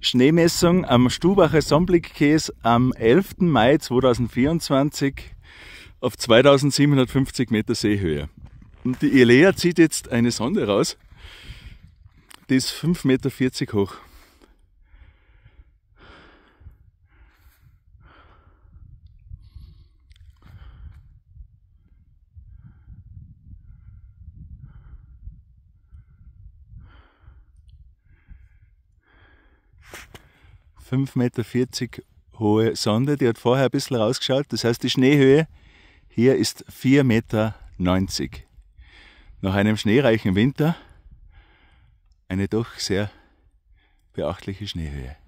Schneemessung am Stubacher Sonnblickkäse am 11. Mai 2024 auf 2750 Meter Seehöhe. Und die Elea zieht jetzt eine Sonde raus, die ist 5,40 Meter hoch. 5,40 Meter hohe Sonde. Die hat vorher ein bisschen rausgeschaut. Das heißt, die Schneehöhe hier ist 4,90 Meter. Nach einem schneereichen Winter eine doch sehr beachtliche Schneehöhe.